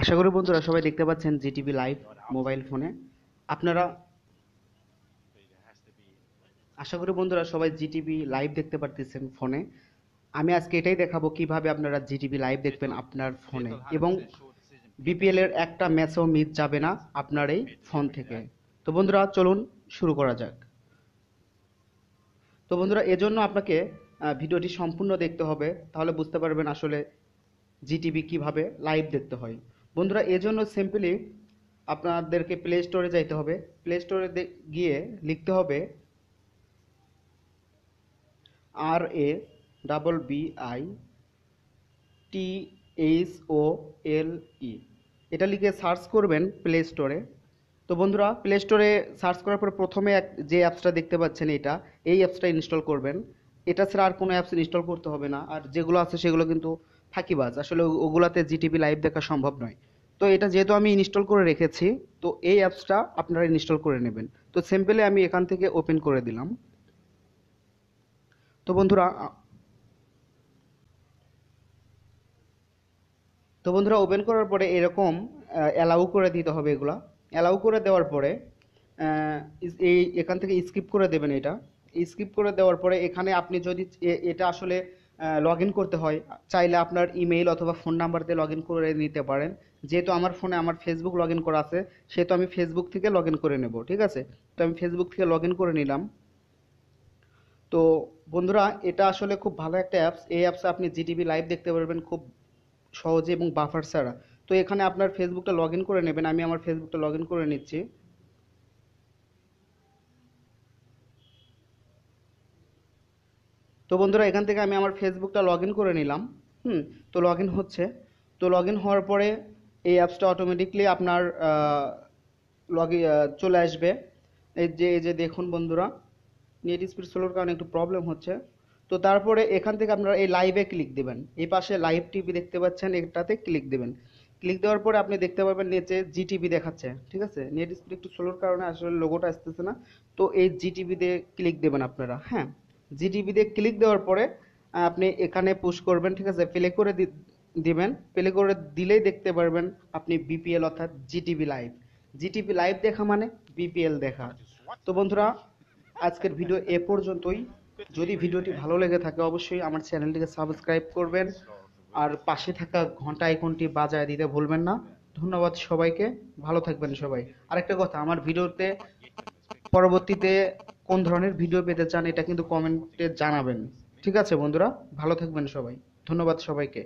আশা করি বন্ধুরা সবাই দেখতে পাচ্ছেন টিভি লাইভ মোবাইল ফোনে আপনারা আশা করি বন্ধুরা সবাই জিটিভি লাইভ দেখতে পারতেছেন ফোনে আমি আজকে এটাই দেখাবো কিভাবে আপনারা টিভি লাইভ দেখবেন আপনার ফোনে এবং বিপিএল এর একটা ম্যাচও মিস যাবে না আপনার এই ফোন থেকে তো বন্ধুরা চলুন শুরু করা যাক তো বন্ধুরা এজন্য আপনাকে ভিডিওটি সম্পূর্ণ দেখতে হবে তাহলে বুঝতে পারবেন আসলে জিটিভি কীভাবে লাইভ দেখতে হয় বন্ধুরা এজন্য সিম্পলি আপনাদেরকে প্লে স্টোরে যাইতে হবে প্লে স্টোরে গিয়ে লিখতে হবে আর A double B I T H O L E এটা লিখে সার্চ করবেন প্লে স্টোরে তো বন্ধুরা প্লে স্টোরে সার্চ করার পর প্রথমে যে অ্যাপসটা দেখতে পাচ্ছেন এটা এই অ্যাপসটা ইনস্টল করবেন এটা ছাড়া আর কোনো অ্যাপস ইনস্টল করতে হবে না আর যেগুলো আছে সেগুলো কিন্তু ফাঁকিবাজ আসলে ওগুলাতে জিটিপি লাইভ দেখা সম্ভব নয় তো এটা যেহেতু আমি ইনস্টল করে রেখেছি তো এই অ্যাপসটা আপনারা ইনস্টল করে নেবেন তো সিম্পলি আমি এখান থেকে ওপেন করে দিলাম তো বন্ধুরা তো বন্ধুরা ওপেন করার পরে এরকম অ্যালাউ করে দিতে হবে এগুলা অ্যালাউ করে দেওয়ার পরে এই এখান থেকে স্কিপ করে দেবেন এটা স্কিপ করে দেওয়ার পরে এখানে আপনি যদি এটা আসলে লগ ইন করতে হয় চাইলে আপনার ইমেইল অথবা ফোন নাম্বার দিয়ে লগ ইন করে নিতে পারেন যেহেতু আমার ফোনে আমার ফেসবুক লগ ইন করা আছে সেহেতু আমি ফেসবুক থেকে লগ ইন করে নেব ঠিক আছে তো আমি ফেসবুক থেকে লগ ইন করে নিলাম তো বন্ধুরা এটা আসলে খুব ভালো একটা অ্যাপস এই অ্যাপসে আপনি জিটিভি লাইভ দেখতে পারবেন খুব সহজে এবং বাফার ছাড়া তো এখানে আপনার ফেসবুকটা লগ ইন করে নেবেন আমি আমার ফেসবুকটা লগ ইন করে নিচ্ছি তো বন্ধুরা এখান থেকে আমি আমার ফেসবুকটা লগ করে নিলাম হুম তো লগ হচ্ছে তো লগ হওয়ার পরে এই অ্যাপসটা অটোমেটিকলি আপনার লগ চলে আসবে এই যে এই যে দেখুন বন্ধুরা নেট স্পিড স্লোর কারণে একটু প্রবলেম হচ্ছে তো তারপরে এখান থেকে আপনারা এই লাইভে ক্লিক দেবেন এই পাশে লাইভ টিভি দেখতে পাচ্ছেন এটাতে ক্লিক দেবেন ক্লিক দেওয়ার পরে আপনি দেখতে পাবেন নিচে জি টিভি দেখাচ্ছে ঠিক আছে নেট স্পিড একটু স্লোর কারণে আসলে লোগোটা আসতেছে না তো এই জি টিভিতে ক্লিক দেবেন আপনারা হ্যাঁ জিটিভি দিয়ে ক্লিক দেওয়ার পরে আপনি এখানে পুশ করবেন ঠিক আছে প্লে করে দিবেন প্লে করে দিলেই দেখতে পারবেন আপনি বিপিএল অর্থাৎ জিটিভি লাইভ জিটিভি লাইভ দেখা মানে বিপিএল দেখা তো বন্ধুরা আজকের ভিডিও এ পর্যন্তই যদি ভিডিওটি ভালো লেগে থাকে অবশ্যই আমার চ্যানেলটিকে সাবস্ক্রাইব করবেন আর পাশে থাকা ঘন্টা আইকনটি বাজায় দিতে ভুলবেন না ধন্যবাদ সবাইকে ভালো থাকবেন সবাই আরেকটা কথা আমার ভিডিওতে পরবর্তীতে কোন ধরনের ভিডিও পেতে চান এটা কিন্তু কমেন্টে জানাবেন ঠিক আছে বন্ধুরা ভালো থাকবেন সবাই ধন্যবাদ সবাইকে